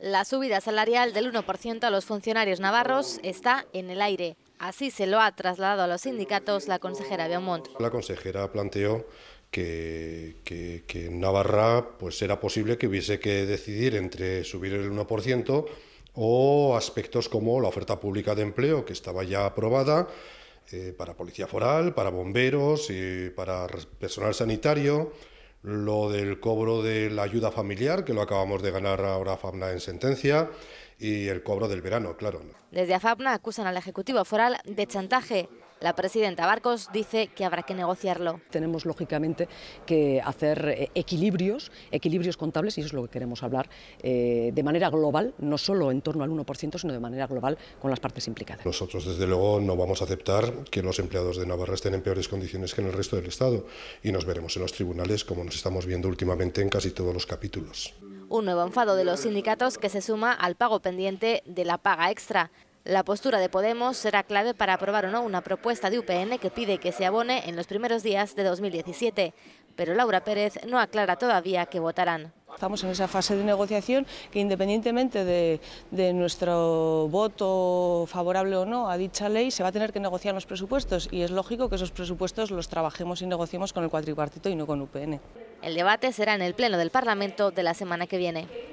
La subida salarial del 1% a los funcionarios navarros está en el aire. Así se lo ha trasladado a los sindicatos la consejera Beaumont. La consejera planteó que, en Navarra pues era posible que hubiese que decidir entre subir el 1% o aspectos como la oferta pública de empleo que estaba ya aprobada eh, para policía foral, para bomberos y para personal sanitario lo del cobro de la ayuda familiar, que lo acabamos de ganar ahora Fabna en sentencia, y el cobro del verano, claro. Desde AFAPNA acusan al Ejecutivo Foral de chantaje la presidenta Barcos dice que habrá que negociarlo. Tenemos lógicamente que hacer eh, equilibrios, equilibrios contables, y eso es lo que queremos hablar, eh, de manera global, no solo en torno al 1%, sino de manera global con las partes implicadas. Nosotros, desde luego, no vamos a aceptar que los empleados de Navarra estén en peores condiciones que en el resto del Estado, y nos veremos en los tribunales, como nos estamos viendo últimamente en casi todos los capítulos. Un nuevo enfado de los sindicatos que se suma al pago pendiente de la paga extra. La postura de Podemos será clave para aprobar o no una propuesta de UPN que pide que se abone en los primeros días de 2017, pero Laura Pérez no aclara todavía que votarán. Estamos en esa fase de negociación que independientemente de, nuestro voto favorable o no a dicha ley, se va a tener que negociar los presupuestos y es lógico que esos presupuestos los trabajemos y negociemos con el cuatripartito y no con UPN. El debate será en el Pleno del Parlamento de la semana que viene.